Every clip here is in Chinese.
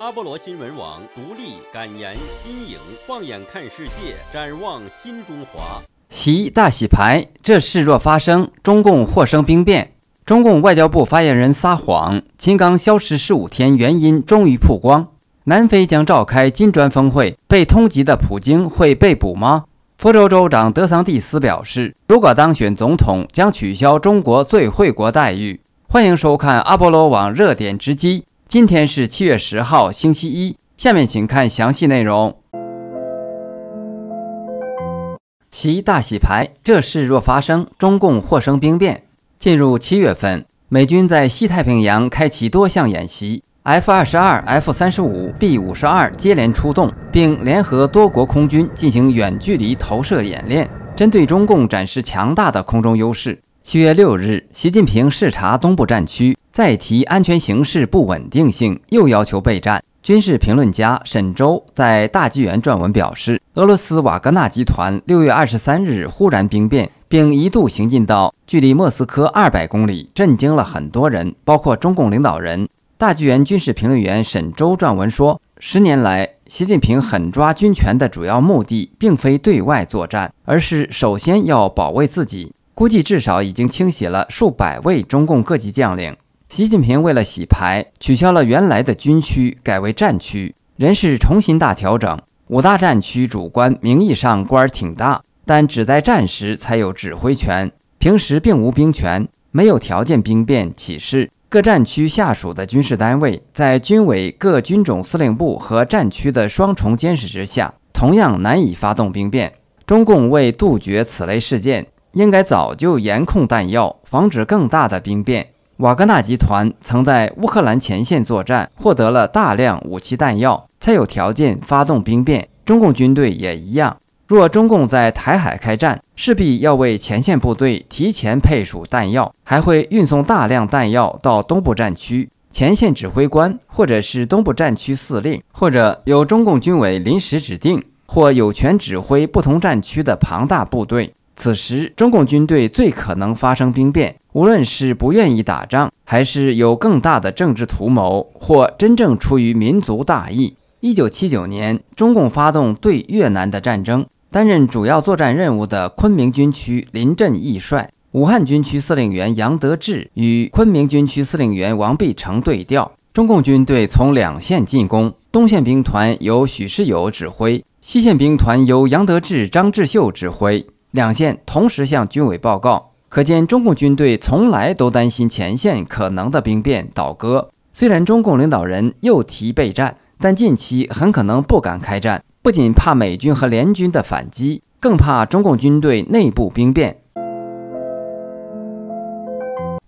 阿波罗新闻网独立、敢言、新颖，放眼看世界，展望新中华。习大洗牌，这事若发生，中共或生兵变。中共外交部发言人撒谎。秦刚消失十五天，原因终于曝光。南非将召开金砖峰会，被通缉的普京会被捕吗？佛州州长德桑蒂斯表示，如果当选总统，将取消中国最惠国待遇。欢迎收看阿波罗网热点直击。今天是七月十号，星期一。下面请看详细内容。习大洗牌这事若发生，中共或生兵变。进入七月份，美军在西太平洋开启多项演习，F 二十二、F 三十五、B 五十二接连出动，并联合多国空军进行远距离投射演练，针对中共展示强大的空中优势。七月六日，习近平视察东部战区，再提安全形势不稳定性，又要求备战。军事评论家沈周在大纪元撰文表示，俄罗斯瓦格纳集团六月二十三日忽然兵变，并一度行进到距离莫斯科二百公里，震惊了很多人，包括中共领导人。大纪元军事评论员沈周撰文说，十年来，习近平狠抓军权的主要目的，并非对外作战，而是首先要保卫自己。估计至少已经清洗了数百位中共各级将领。习近平为了洗牌，取消了原来的军区，改为战区，人事重新大调整。五大战区主官名义上官儿挺大，但只在战时才有指挥权，平时并无兵权，没有条件兵变起事。各战区下属的军事单位，在军委各军种司令部和战区的双重监视之下，同样难以发动兵变。中共为杜绝此类事件。应该早就严控弹药，防止更大的兵变。瓦格纳集团曾在乌克兰前线作战，获得了大量武器弹药，才有条件发动兵变。中共军队也一样，若中共在台海开战，势必要为前线部队提前配属弹药，还会运送大量弹药到东部战区。前线指挥官或者是东部战区司令，或者由中共军委临时指定，或有权指挥不同战区的庞大部队。此时，中共军队最可能发生兵变。无论是不愿意打仗，还是有更大的政治图谋，或真正出于民族大义。一九七九年，中共发动对越南的战争。担任主要作战任务的昆明军区临阵易帅，武汉军区司令员杨德志与昆明军区司令员王必成对调。中共军队从两线进攻，东线兵团由许世友指挥，西线兵团由杨德志、张志秀指挥。两线同时向军委报告，可见中共军队从来都担心前线可能的兵变倒戈。虽然中共领导人又提备战，但近期很可能不敢开战，不仅怕美军和联军的反击，更怕中共军队内部兵变。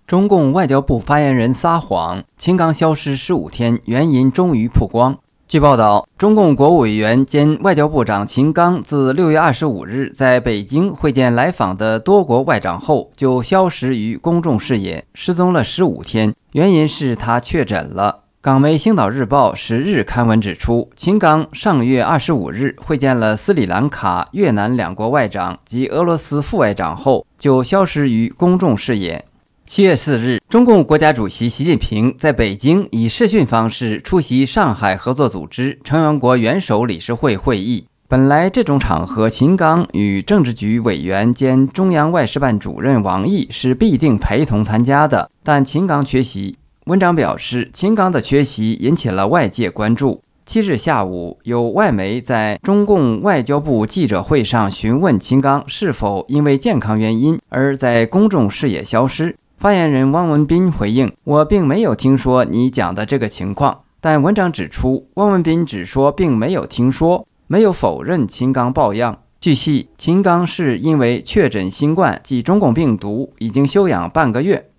中共外交部发言人撒谎，秦刚消失十五天原因终于曝光。据报道，中共国务委员兼外交部长秦刚自六月二十五日在北京会见来访的多国外长后，就消失于公众视野，失踪了十五天。原因是他确诊了。港媒《星岛日报》十日刊文指出，秦刚上月二十五日会见了斯里兰卡、越南两国外长及俄罗斯副外长后，就消失于公众视野。七月四日，中共国家主席习近平在北京以视讯方式出席上海合作组织成员国元首理事会会议。本来这种场合，秦刚与政治局委员兼中央外事办主任王毅是必定陪同参加的，但秦刚缺席。文章表示，秦刚的缺席引起了外界关注。七日下午，有外媒在中共外交部记者会上询问秦刚是否因为健康原因而在公众视野消失。发言人汪文斌回应：“我并没有听说你讲的这个情况。”但文章指出，汪文斌只说并没有听说，没有否认秦刚抱恙。据悉，秦刚是因为确诊新冠及中共病毒，已经休养半个月。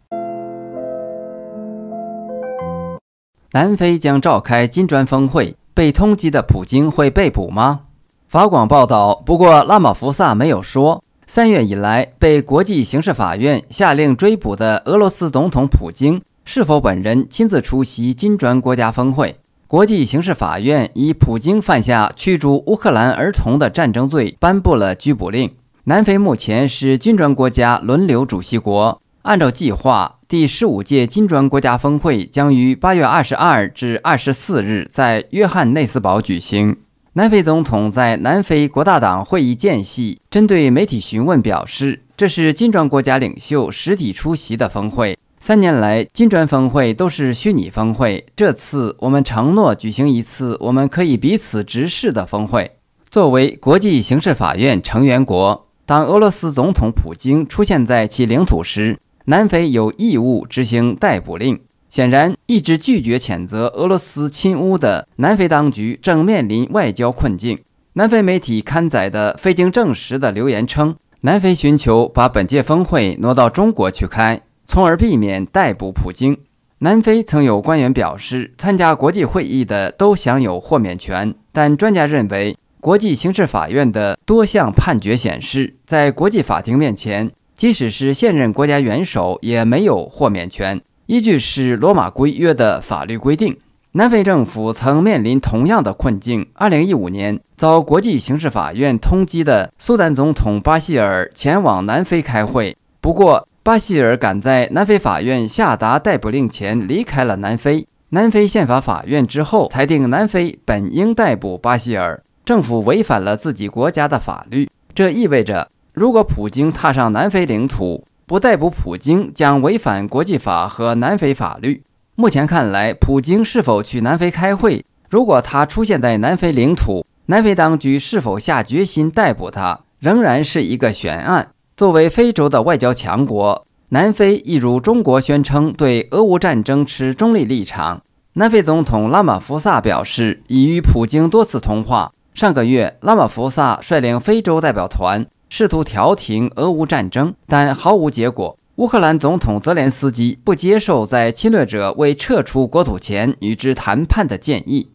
南非将召开金砖峰会，被通缉的普京会被捕吗？法广报道，不过拉马福萨没有说。三月以来，被国际刑事法院下令追捕的俄罗斯总统普京是否本人亲自出席金砖国家峰会？国际刑事法院以普京犯下驱逐乌克兰儿童的战争罪，颁布了拘捕令。南非目前是金砖国家轮流主席国，按照计划，第十五届金砖国家峰会将于八月二十二至二十四日在约翰内斯堡举行。南非总统在南非国大党会议间隙，针对媒体询问表示：“这是金砖国家领袖实体出席的峰会。三年来，金砖峰会都是虚拟峰会。这次，我们承诺举行一次我们可以彼此直视的峰会。”作为国际刑事法院成员国，当俄罗斯总统普京出现在其领土时，南非有义务执行逮捕令。显然，一直拒绝谴责俄罗斯侵乌的南非当局正面临外交困境。南非媒体刊载的非经证实的留言称，南非寻求把本届峰会挪到中国去开，从而避免逮捕普京。南非曾有官员表示，参加国际会议的都享有豁免权，但专家认为，国际刑事法院的多项判决显示，在国际法庭面前，即使是现任国家元首也没有豁免权。依据是罗马规约的法律规定，南非政府曾面临同样的困境。2015年，遭国际刑事法院通缉的苏丹总统巴希尔前往南非开会，不过巴希尔赶在南非法院下达逮捕令前离开了南非。南非宪法法院之后裁定，南非本应逮捕巴希尔，政府违反了自己国家的法律。这意味着，如果普京踏上南非领土，不逮捕普京将违反国际法和南非法律。目前看来，普京是否去南非开会？如果他出现在南非领土，南非当局是否下决心逮捕他，仍然是一个悬案。作为非洲的外交强国，南非一如中国宣称，对俄乌战争持中立立场。南非总统拉马福萨表示，已与普京多次通话。上个月，拉马福萨率领非洲代表团。试图调停俄乌战争，但毫无结果。乌克兰总统泽连斯基不接受在侵略者未撤出国土前与之谈判的建议。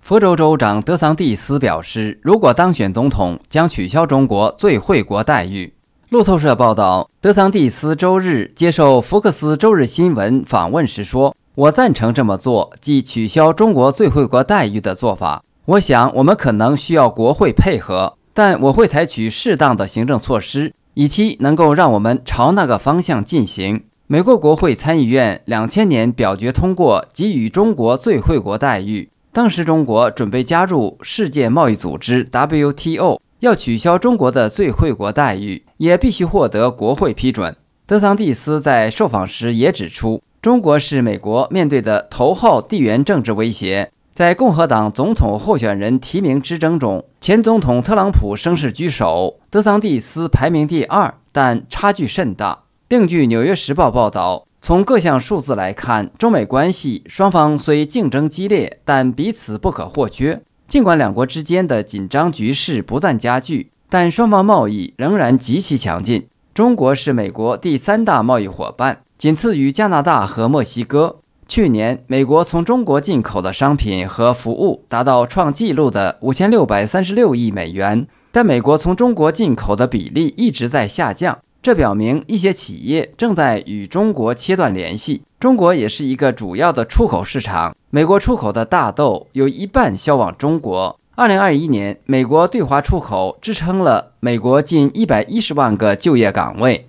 佛州州长德桑蒂斯表示，如果当选总统，将取消中国最惠国待遇。路透社报道，德桑蒂斯周日接受福克斯周日新闻访问时说：“我赞成这么做，即取消中国最惠国待遇的做法。”我想，我们可能需要国会配合，但我会采取适当的行政措施，以期能够让我们朝那个方向进行。美国国会参议院两千年表决通过给予中国最惠国待遇，当时中国准备加入世界贸易组织 WTO，要取消中国的最惠国待遇，也必须获得国会批准。德桑蒂斯在受访时也指出，中国是美国面对的头号地缘政治威胁。在共和党总统候选人提名之争中，前总统特朗普声势居首，德桑蒂斯排名第二，但差距甚大。另据《纽约时报》报道，从各项数字来看，中美关系双方虽竞争激烈，但彼此不可或缺。尽管两国之间的紧张局势不断加剧，但双方贸易仍然极其强劲。中国是美国第三大贸易伙伴，仅次于加拿大和墨西哥。去年，美国从中国进口的商品和服务达到创纪录的五千六百三十六亿美元，但美国从中国进口的比例一直在下降。这表明一些企业正在与中国切断联系。中国也是一个主要的出口市场，美国出口的大豆有一半销往中国。二零二一年，美国对华出口支撑了美国近一百一十万个就业岗位。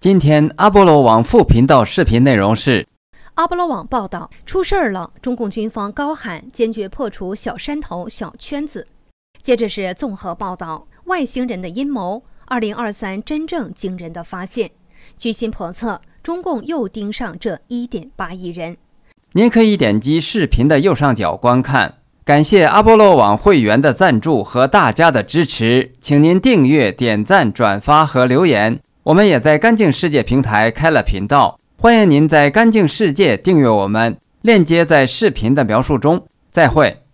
今天阿波罗网副频道视频内容是：阿波罗网报道出事儿了，中共军方高喊坚决破除小山头、小圈子。接着是综合报道外星人的阴谋，二零二三真正惊人的发现，居心叵测，中共又盯上这一点八亿人。您可以点击视频的右上角观看。感谢阿波罗网会员的赞助和大家的支持，请您订阅、点赞、转发和留言。我们也在干净世界平台开了频道，欢迎您在干净世界订阅我们，链接在视频的描述中。再会。